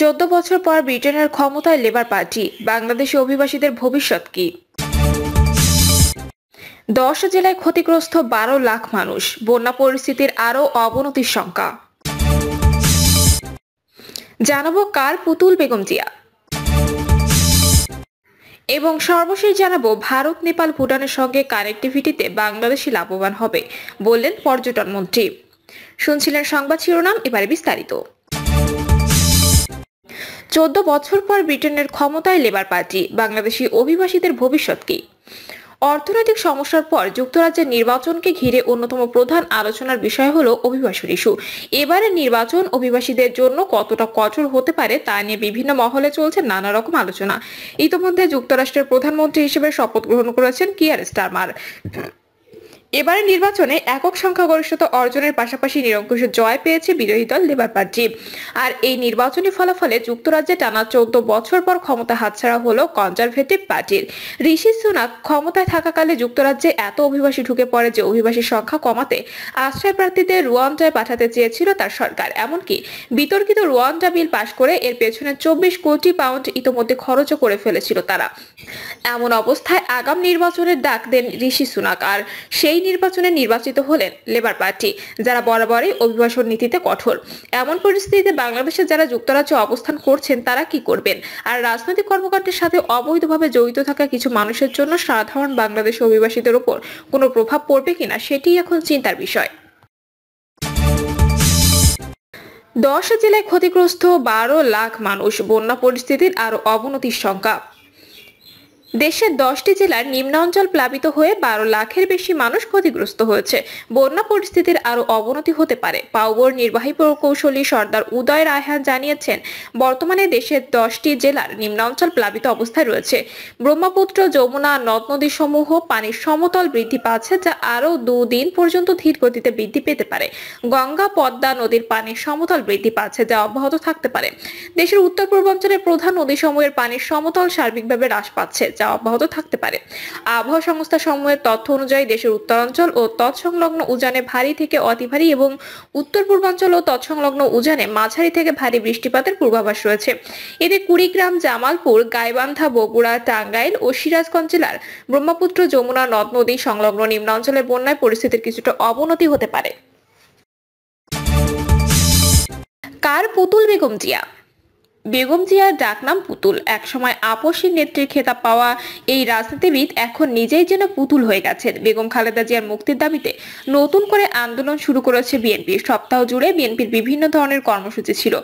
চোদ্দ বছর পর ব্রিটেনের ক্ষমতায় লেবার পার্টি বাংলাদেশি অভিবাসীদের ভবিষ্যৎ কি দশ জেলায় ক্ষতিগ্রস্ত বারো লাখ মানুষ বন্যা পরিস্থিতির আরও অবনতির শঙ্কা জানাবো কার পুতুল বেগম জিয়া এবং সর্বশেষ জানাবো ভারত নেপাল ভুটানের সঙ্গে কানেক্টিভিটিতে বাংলাদেশি লাভবান হবে বললেন পর্যটন মন্ত্রী শুনছিলেন সংবাদ শিরোনাম এবারে বিস্তারিত চোদ্দ বছর পর ব্রিটেনের ক্ষমতায় লেবার পার্টি বাংলাদেশি অভিবাসীদের ভবিষ্যৎ কি অর্থনৈতিক সমস্যার পর যুক্তরাজ্যের নির্বাচনকে ঘিরে অন্যতম প্রধান আলোচনার বিষয় হল অভিবাসন ইস্যু এবারে নির্বাচন অভিবাসীদের জন্য কতটা কঠোর হতে পারে তা নিয়ে বিভিন্ন মহলে চলছে নানা রকম আলোচনা ইতোমধ্যে যুক্তরাষ্ট্রের প্রধানমন্ত্রী হিসেবে শপথ গ্রহণ করেছেন কিয়ার স্টারমার এবারের নির্বাচনে একক সংখ্যাগরিষ্ঠতা অর্জনের পাশাপাশি নিরঙ্কুশ জয় পেয়েছে বিরোধী দল লেবার পার্টি আর এই নির্বাচনী ফলাফলে যুক্তরাজ্যে টানা চৌদ্দ বছর পর ক্ষমতা হাতছাড়া হলো কনজারভেটিভ পার্টির ঋষি সুনাক ক্ষমতায় থাকাকালে যুক্তরাজ্যে এত অভিবাসী ঢুকে পড়ে যে অভিবাসীর সংখ্যা কমাতে আশ্রয় প্রার্থীদের রুয়ান্ডায় পাঠাতে চেয়েছিল তার সরকার এমনকি বিতর্কিত রুয়ান্ডা বিল পাশ করে এর পেছনে চব্বিশ কোটি পাউন্ড ইতোমধ্যে খরচও করে ফেলেছিল তারা এমন অবস্থায় আগাম নির্বাচনের ডাক দেন ঋষি সুনাক আর সেই নির্বাচনে নির্বাচিত হলেন লেবার পার্টি যারা বরাবরই অভিবাসন নীতিতে কঠোর এমন পরিস্থিতিতে বাংলাদেশে যারা যুক্তরাজ্যে অবস্থান করছেন তারা কি করবেন আর রাজনৈতিক কর্মকাণ্ডের সাথে অবৈধভাবে জড়িত থাকা কিছু মানুষের জন্য সাধারণ বাংলাদেশ অভিবাসীদের উপর কোনো প্রভাব পড়বে কিনা সেটি এখন চিন্তার বিষয় দশ জেলায় ক্ষতিগ্রস্ত বারো লাখ মানুষ বন্যা পরিস্থিতির আরও অবনতির সংখ্যা দেশের দশটি জেলার নিম্ন অঞ্চল প্লাবিত হয়ে বারো লাখের বেশি মানুষ ক্ষতিগ্রস্ত হয়েছে বন্যা পরিস্থিতির আরও অবনতি হতে পারে পাওবর নির্বাহী প্রকৌশলী সর্দার উদয় রায়হান জানিয়েছেন বর্তমানে দেশের দশটি জেলার নিম্ন অঞ্চল প্লাবিত অবস্থায় রয়েছে ব্রহ্মপুত্র যমুনা নদ নদী সমূহ পানির সমতল বৃদ্ধি পাচ্ছে যা আরও দুদিন পর্যন্ত ধীর গতিতে বৃদ্ধি পেতে পারে গঙ্গা পদ্মা নদীর পানির সমতল বৃদ্ধি পাচ্ছে যা অব্যাহত থাকতে পারে দেশের উত্তর পূর্বাঞ্চলের প্রধান নদী সমূহের পানির সমতল সার্বিকভাবে হ্রাস পাচ্ছে তা অব্যাহত থাকতে পারে আবহাওয়া সংস্থা সমূহের তথ্য অনুযায়ী দেশের উত্তরাঞ্চল ও তৎসংলগ্ন উজানে ভারী থেকে অতি ভারী এবং উত্তর পূর্বাঞ্চল ও তৎসংলগ্ন উজানে মাঝারি থেকে ভারী বৃষ্টিপাতের পূর্বাভাস রয়েছে এতে কুড়িগ্রাম জামালপুর গাইবান্ধা বগুড়া টাঙ্গাইল ও সিরাজগঞ্জ জেলার ব্রহ্মপুত্র যমুনা নদ নদী সংলগ্ন নিম্নাঞ্চলে বন্যায় পরিস্থিতির কিছুটা অবনতি হতে পারে কার পুতুল বেগম জিয়া বেগম জিয়ার ডাকনাম পুতুল একসময় আপসী নেত্রীর খেতাব পাওয়া এই রাজনীতিবিদ এখন নিজেই যেন পুতুল হয়ে গেছেন বেগম খালেদা জিয়ার মুক্তির দাবিতে নতুন করে আন্দোলন শুরু করেছে বিএনপি সপ্তাহ জুড়ে বিএনপির বিভিন্ন ধরনের কর্মসূচি ছিল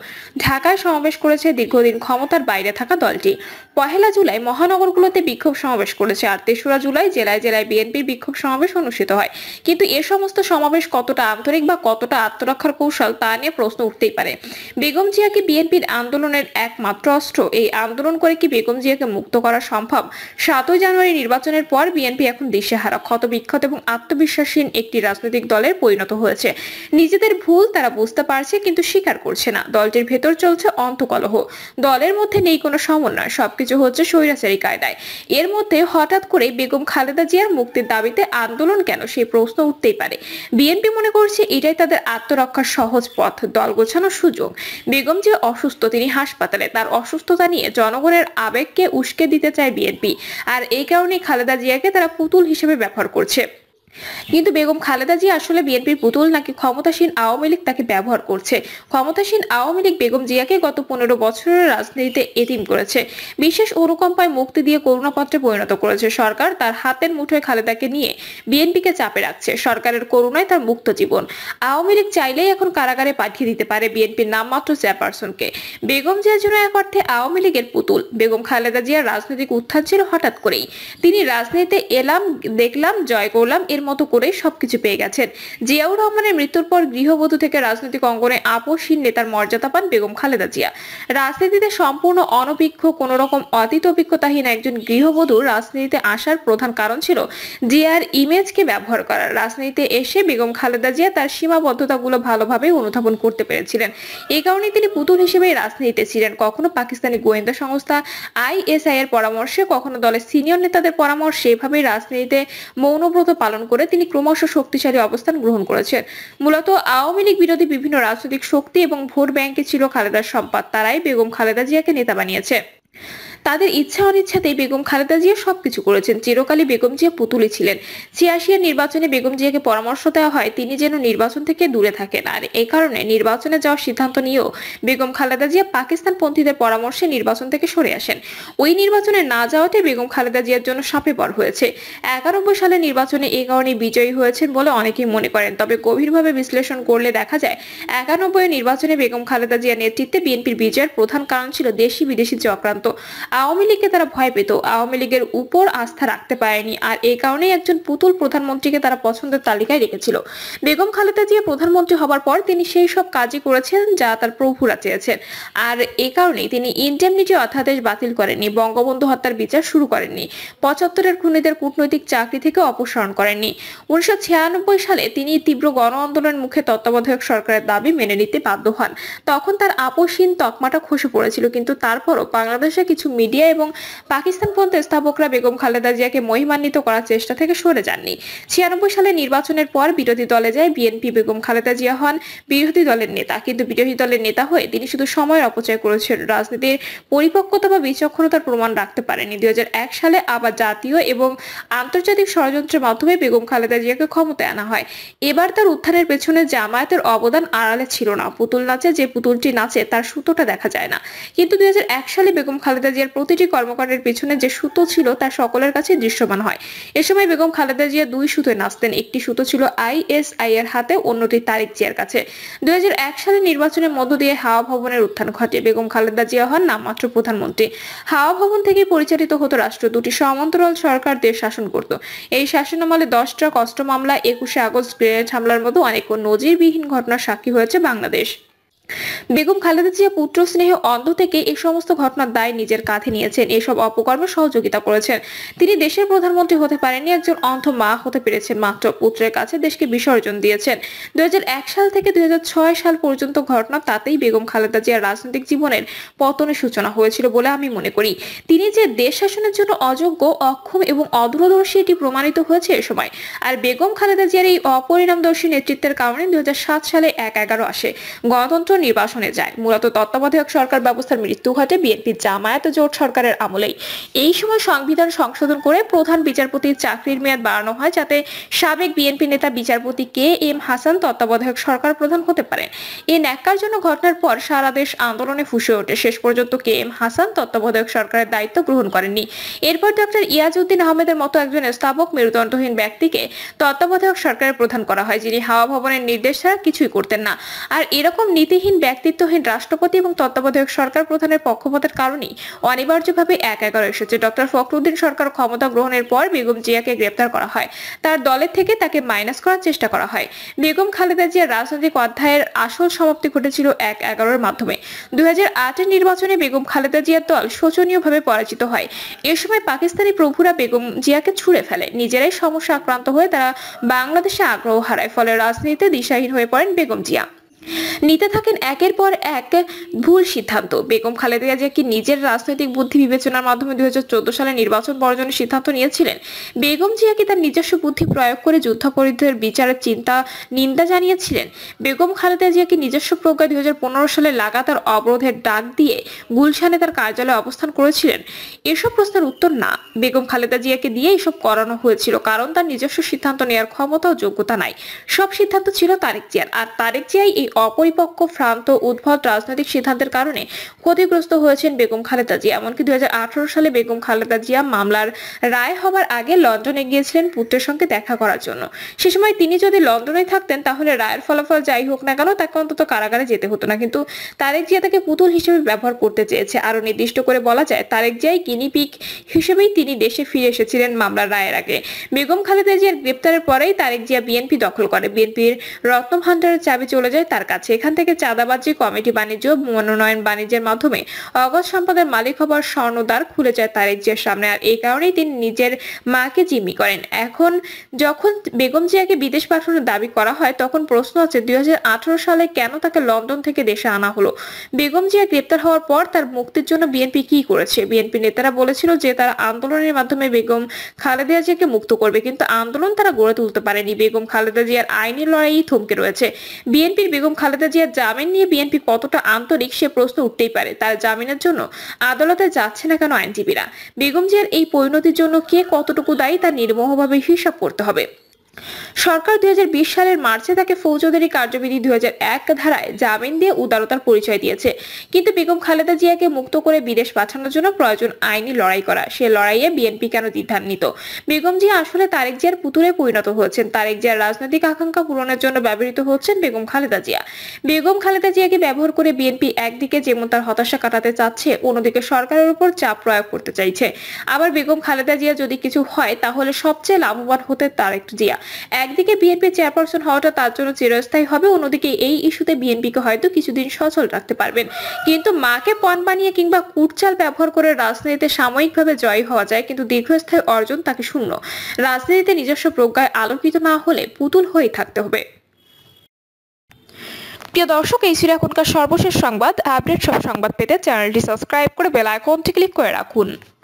ঢাকায় সমাবেশ করেছে দীর্ঘদিন ক্ষমতার বাইরে থাকা দলটি পহেলা জুলাই মহানগরগুলোতে বিক্ষোভ সমাবেশ করেছে আর তেসরা জুলাই জেলায় জেলায় বিএনপির বিক্ষোভ সমাবেশ অনুষ্ঠিত হয় কিন্তু এ সমস্ত সমাবেশ কতটা আন্তরিক বা কতটা আত্মরক্ষার কৌশল তা নিয়ে প্রশ্ন উঠতেই পারে বেগম জিয়াকে বিএনপির আন্দোলনের একমাত্র অস্ত্র এই আন্দোলন করে কি বেগম জিয়াকে মুক্ত করা সম্ভব সাতই জানুয়ারি নির্বাচনের পর বিএনপি এখন দেশে হারা ক্ষত বিক্ষত এবং আত্মবিশ্বাসহীন একটি রাজনৈতিক দলের পরিণত হয়েছে নিজেদের ভুল তারা বুঝতে পারছে কিন্তু স্বীকার করছে না দলটির ভেতর চলছে অন্তকলহ দলের মধ্যে নেই কোনো সমন্বয় সবকিছু হচ্ছে স্বৈরাচারী কায়দায় এর মধ্যে হঠাৎ করে বেগম খালেদা জিয়ার মুক্তির দাবিতে আন্দোলন কেন সেই প্রশ্ন উঠতেই পারে বিএনপি মনে করছে এটাই তাদের আত্মরক্ষার সহজ পথ দল গোছানোর সুযোগ বেগম যে অসুস্থ তিনি হাসপাতাল হাসপাতালে তার অসুস্থতা নিয়ে জনগণের আবেগকে উস্কে দিতে চায় বিএনপি আর এই কারণে খালেদা জিয়াকে তারা পুতুল হিসেবে ব্যবহার করছে কিন্তু বেগম খালেদা জিয়া আসলে বিএনপির পুতুল নাকি ক্ষমতাসীন আওয়ামী লীগ তাকে ব্যবহার করছে ক্ষমতাসীন আওয়ামী লীগ বেগম জিয়াকে গত পনেরো বছরের রাজনীতিতে এতিম করেছে বিশেষ অনুকম্পায় মুক্তি দিয়ে করুণাপত্রে পরিণত করেছে সরকার তার হাতের মুঠোয় খালেদাকে নিয়ে বিএনপিকে চাপে রাখছে সরকারের করুণায় তার মুক্ত জীবন আওয়ামী লীগ চাইলেই এখন কারাগারে পাঠিয়ে দিতে পারে বিএনপির নামমাত্র চেয়ারপারসনকে বেগম জিয়ার জন্য এক অর্থে আওয়ামী লীগের পুতুল বেগম খালেদা জিয়ার রাজনৈতিক উত্থান ছিল হঠাৎ করেই তিনি রাজনীতিতে এলাম দেখলাম জয় করলাম এর মতো করে সবকিছু পেয়ে গেছেন জিয়াউর রহমানের মৃত্যুর পর গৃহবধূ থেকে রাজনৈতিক অঙ্গনে আপসহীন নেতার মর্যাদা পান বেগম খালেদা জিয়া রাজনীতিতে সম্পূর্ণ অনভিজ্ঞ কোন রকম অতীত অভিজ্ঞতাহীন একজন গৃহবধূ রাজনীতিতে আসার প্রধান কারণ ছিল জিয়ার ইমেজকে ব্যবহার করা রাজনীতিতে এসে বেগম খালেদা জিয়া তার সীমাবদ্ধতাগুলো ভালোভাবে অনুধাবন করতে পেরেছিলেন এ কারণে তিনি পুতুল হিসেবে রাজনীতিতে ছিলেন কখনো পাকিস্তানি গোয়েন্দা সংস্থা আইএসআই এর পরামর্শে কখনো দলের সিনিয়র নেতাদের পরামর্শে এভাবে রাজনীতিতে মৌনব্রত পালন করে তিনি ক্রমশ শক্তিশালী অবস্থান গ্রহণ করেছেন মূলত আওয়ামী লীগ বিরোধী বিভিন্ন রাজনৈতিক শক্তি এবং ভোট ব্যাংকে ছিল খালেদার সম্পদ তারাই বেগম খালেদা জিয়াকে নেতা বানিয়েছে তাদের ইচ্ছা অনিচ্ছাতেই বেগম খালেদা জিয়া সবকিছু করেছেন চিরকালই বেগম জিয়া পুতুলি ছিলেন ছিয়াশিয়া নির্বাচনে বেগম জিয়াকে পরামর্শ দেওয়া হয় তিনি যেন নির্বাচন থেকে দূরে থাকেন আর এই কারণে নির্বাচনে যাওয়ার সিদ্ধান্ত নিয়েও বেগম খালেদা জিয়া পাকিস্তান পন্থীদের পরামর্শে নির্বাচন থেকে সরে আসেন ওই নির্বাচনে না যাওয়াতে বেগম খালেদা জিয়ার জন্য সাপে বর হয়েছে একানব্বই সালে নির্বাচনে এ কারণে বিজয়ী হয়েছেন বলে অনেকেই মনে করেন তবে গভীরভাবে বিশ্লেষণ করলে দেখা যায় একানব্বই নির্বাচনে বেগম খালেদা জিয়া নেতৃত্বে বিএনপির বিজয়ের প্রধান কারণ ছিল দেশি বিদেশি চক্রান্ত আওয়ামী লীগকে তারা ভয় পেত আওয়ামী লীগের উপর আস্থা রাখতে পারেনি আর এই কারণেই একজন পুতুল প্রধানমন্ত্রীকে তারা পছন্দের তালিকায় রেখেছিল বেগম খালেদা জিয়া প্রধানমন্ত্রী হবার পর তিনি সেই সব কাজই করেছেন যা তার প্রভুরা চেয়েছেন আর এ কারণেই তিনি ইন্ডেমনিটি অধ্যাদেশ বাতিল করেননি বঙ্গবন্ধু হত্যার বিচার শুরু করেননি পঁচাত্তরের খুনিদের কূটনৈতিক চাকরি থেকে অপসারণ করেননি উনিশশো সালে তিনি তীব্র গণ আন্দোলনের মুখে তত্ত্বাবধায়ক সরকারের দাবি মেনে নিতে বাধ্য হন তখন তার আপসহীন তকমাটা খসে পড়েছিল কিন্তু তারপরও বাংলাদেশে কিছু মিডিয়া এবং পাকিস্তান পর্যন্ত স্থাপকরা বেগম খালেদা জিয়াকে মহিমান্বিত করার চেষ্টা থেকে সরে যাননি ছিয়ানব্বই সালে নির্বাচনের পর বিরোধী দলে যায় বিএনপি বেগম খালেদা জিয়া হন বিরোধী দলের নেতা কিন্তু বিরোধী দলের নেতা হয়ে তিনি শুধু সময়ের অপচয় করেছেন রাজনীতির পরিপক্কতা বা বিচক্ষণতার প্রমাণ রাখতে পারেনি দুই সালে আবার জাতীয় এবং আন্তর্জাতিক ষড়যন্ত্রের মাধ্যমে বেগম খালেদা জিয়াকে ক্ষমতায় আনা হয় এবার তার উত্থানের পেছনে জামায়াতের অবদান আড়ালে ছিল না পুতুল নাচে যে পুতুলটি নাচে তার সুতোটা দেখা যায় না কিন্তু দুই সালে বেগম খালেদা জিয়ার জিয়ার প্রতিটি কর্মকাণ্ডের পিছনে যে সুতো ছিল তা সকলের কাছে দৃশ্যমান হয় এ সময় বেগম খালেদা জিয়া দুই সুতোয় নাচতেন একটি সুতো ছিল আইএসআই এর হাতে অন্যটি তারিক জিয়ার কাছে দুই সালে নির্বাচনের মধ্য দিয়ে হাওয়া ভবনের উত্থান ঘটে বেগম খালেদা জিয়া হন নামমাত্র প্রধানমন্ত্রী হাওয়া ভবন থেকে পরিচালিত হতো রাষ্ট্র দুটি সমান্তরাল সরকার দেশ শাসন করত এই শাসনামলে দশটা কষ্ট মামলা একুশে আগস্ট গ্রেনেড হামলার মতো অনেক নজিরবিহীন ঘটনার সাক্ষী হয়েছে বাংলাদেশ বেগম খালেদা জিয়া পুত্র স্নেহে অন্ধ থেকে এই সমস্ত ঘটনার দায় নিজের কাঁধে নিয়েছেন এসব অপকর্মে সহযোগিতা করেছেন তিনি দেশের প্রধানমন্ত্রী হতে পারেননি একজন অন্ধ মা হতে পেরেছেন মাত্র পুত্রের কাছে দেশকে বিসর্জন দিয়েছেন দু সাল থেকে দু সাল পর্যন্ত ঘটনা তাতেই বেগম খালেদা জিয়ার রাজনৈতিক জীবনের পতনের সূচনা হয়েছিল বলে আমি মনে করি তিনি যে দেশ শাসনের জন্য অযোগ্য অক্ষম এবং অদূরদর্শী এটি প্রমাণিত হয়েছে এ সময় আর বেগম খালেদা জিয়ার এই অপরিণামদর্শী নেতৃত্বের কারণে দু সালে এক এগারো আসে গণতন্ত্র নির্বাসনে যায় মূলত তত্ত্বাবধায়ক সরকার ব্যবস্থার মৃত্যু ঘটে বিএনপি জামায়াত জোট সরকারের আমলেই এই সময় সংবিধান সংশোধন করে প্রধান বিচারপতির চাকরির মেয়াদ বাড়ানো হয় যাতে সাবেক বিএনপি নেতা বিচারপতি কে এম হাসান তত্ত্বাবধায়ক সরকার প্রধান হতে পারে এই জন্য ঘটনার পর সারা দেশ আন্দোলনে ফুসে ওঠে শেষ পর্যন্ত কে এম হাসান তত্ত্বাবধায়ক সরকারের দায়িত্ব গ্রহণ করেননি এরপর ডক্টর ইয়াজউদ্দিন আহমেদের মতো একজন স্থাপক মেরুদণ্ডহীন ব্যক্তিকে তত্ত্বাবধায়ক সরকারের প্রধান করা হয় যিনি হাওয়া ভবনের নির্দেশ ছাড়া কিছুই করতেন না আর এরকম নীতিহীন নেতৃত্বহীন ব্যক্তিত্বহীন রাষ্ট্রপতি এবং তত্ত্বাবধায়ক সরকার প্রধানের পক্ষপাতের কারণেই অনিবার্যভাবে এক এগারো এসেছে ডক্টর ফখরুদ্দিন সরকার ক্ষমতা গ্রহণের পর বেগম জিয়াকে গ্রেপ্তার করা হয় তার দলের থেকে তাকে মাইনাস করার চেষ্টা করা হয় বেগম খালেদা জিয়ার রাজনৈতিক অধ্যায়ের আসল সমাপ্তি ঘটেছিল এক এগারোর মাধ্যমে দুই হাজার নির্বাচনে বেগম খালেদা জিয়ার দল শোচনীয়ভাবে পরাজিত হয় এ সময় পাকিস্তানি প্রভুরা বেগম জিয়াকে ছুড়ে ফেলে নিজেরাই সমস্যা আক্রান্ত হয়ে তারা বাংলাদেশে আগ্রহ হারায় ফলে রাজনীতিতে দিশাহীন হয়ে পড়েন বেগম জিয়া নিতে থাকেন একের পর এক ভুল সিদ্ধান্ত বেগম খালেদা জিয়া কি নিজের রাজনৈতিক বুদ্ধি বিবেচনার মাধ্যমে দুই সালে নির্বাচন বর্জনের সিদ্ধান্ত নিয়েছিলেন বেগম জিয়া কি তার নিজস্ব বুদ্ধি প্রয়োগ করে যুদ্ধাপরাধীদের বিচারের চিন্তা নিন্দা জানিয়েছিলেন বেগম খালেদা জিয়া কি নিজস্ব প্রজ্ঞা দুই সালে লাগাতার অবরোধের ডাক দিয়ে গুলশানে তার কার্যালয়ে অবস্থান করেছিলেন এসব প্রশ্নের উত্তর না বেগম খালেদা জিয়াকে দিয়ে এসব করানো হয়েছিল কারণ তার নিজস্ব সিদ্ধান্ত নেওয়ার ক্ষমতা ও যোগ্যতা নাই সব সিদ্ধান্ত ছিল তারেক জিয়ার আর তারেক জিয়াই এই অপরিপক্ক ফ্রান্ত উদ্ভব রাজনৈতিক সিদ্ধান্তের কারণে ক্ষতিগ্রস্ত হয়েছেন বেগম খালেদা জিয়া এমনকি দুই সালে বেগম খালেদা জিয়া মামলার রায় হবার আগে লন্ডনে গিয়েছিলেন পুত্রের সঙ্গে দেখা করার জন্য সে সময় তিনি যদি লন্ডনে থাকতেন তাহলে রায়ের ফলাফল যাই হোক না কেন তাকে অন্তত কারাগারে যেতে হতো না কিন্তু তারেক জিয়া তাকে পুতুল হিসেবে ব্যবহার করতে চেয়েছে আরো নির্দিষ্ট করে বলা যায় তারেক জিয়াই গিনিপিক হিসেবেই তিনি দেশে ফিরে এসেছিলেন মামলার রায়ের আগে বেগম খালেদা জিয়ার গ্রেপ্তারের পরেই তারেক জিয়া বিএনপি দখল করে বিএনপির রত্নভাণ্ডারের চাবি চলে যায় তার কাছে এখান থেকে চাঁদাবাজি কমিটি বাণিজ্য মনোনয়ন বাণিজ্যের মাধ্যমে অগজ সম্পদের মালিক হবার স্বর্ণদ্বার খুলে যায় তার তারেজিয়ার সামনে আর এই কারণেই তিনি নিজের মাকে জিম্মি করেন এখন যখন বেগম জিয়াকে বিদেশ পাঠানোর দাবি করা হয় তখন প্রশ্ন আছে দুই সালে কেন তাকে লন্ডন থেকে দেশে আনা হলো বেগম জিয়া গ্রেপ্তার হওয়ার পর তার মুক্তির জন্য বিএনপি কি করেছে বিএনপি নেতারা বলেছিল যে তারা আন্দোলনের মাধ্যমে বেগম খালেদা জিয়াকে মুক্ত করবে কিন্তু আন্দোলন তারা গড়ে তুলতে পারেনি বেগম খালেদা জিয়ার আইনি লড়াই থমকে রয়েছে বিএনপির বেগম বেগম খালেদা জিয়ার জামিন নিয়ে বিএনপি কতটা আন্তরিক সে প্রশ্ন উঠতেই পারে তার জামিনের জন্য আদালতে যাচ্ছে না কেন আইনজীবীরা বেগম জিয়ার এই পরিণতির জন্য কে কতটুকু দায়ী তা নির্মোহভাবে হিসাব করতে হবে সরকার দুই সালের মার্চে তাকে ফৌজদারি কার্যবিধি দুই ধারায় জামিন দিয়ে উদারতার পরিচয় দিয়েছে কিন্তু বেগম খালেদা জিয়াকে মুক্ত করে বিদেশ পাঠানোর জন্য প্রয়োজন আইনি লড়াই করা সে লড়াইয়ে বিএনপি কেন দ্বিধান্বিত বেগম জিয়া আসলে তারেক জিয়ার পুতুরে পরিণত হয়েছেন তারেক জিয়ার রাজনৈতিক আকাঙ্ক্ষা পূরণের জন্য ব্যবহৃত হচ্ছেন বেগম খালেদা জিয়া বেগম খালেদা জিয়াকে ব্যবহার করে বিএনপি একদিকে যেমন তার হতাশা কাটাতে চাচ্ছে অন্যদিকে সরকারের উপর চাপ প্রয়োগ করতে চাইছে আবার বেগম খালেদা জিয়া যদি কিছু হয় তাহলে সবচেয়ে লাভবান হতে তারেক জিয়া একদিকে বিএনপি চেয়ারপারসন হওয়াটা তার জন্য চিরস্থায়ী হবে অন্যদিকে এই ইস্যুতে বিএনপিকে হয়তো কিছুদিন সচল রাখতে পারবেন কিন্তু মাকে পণ বানিয়ে কিংবা কুটচাল ব্যবহার করে রাজনীতিতে সাময়িকভাবে জয় হওয়া যায় কিন্তু দীর্ঘস্থায়ী অর্জন তাকে শূন্য রাজনীতিতে নিজস্ব প্রজ্ঞায় আলোকিত না হলে পুতুল হয়ে থাকতে হবে প্রিয় দর্শক এই ছিল এখনকার সর্বশেষ সংবাদ আপডেট সব সংবাদ পেতে চ্যানেলটি সাবস্ক্রাইব করে বেল আইকনটি ক্লিক করে রাখুন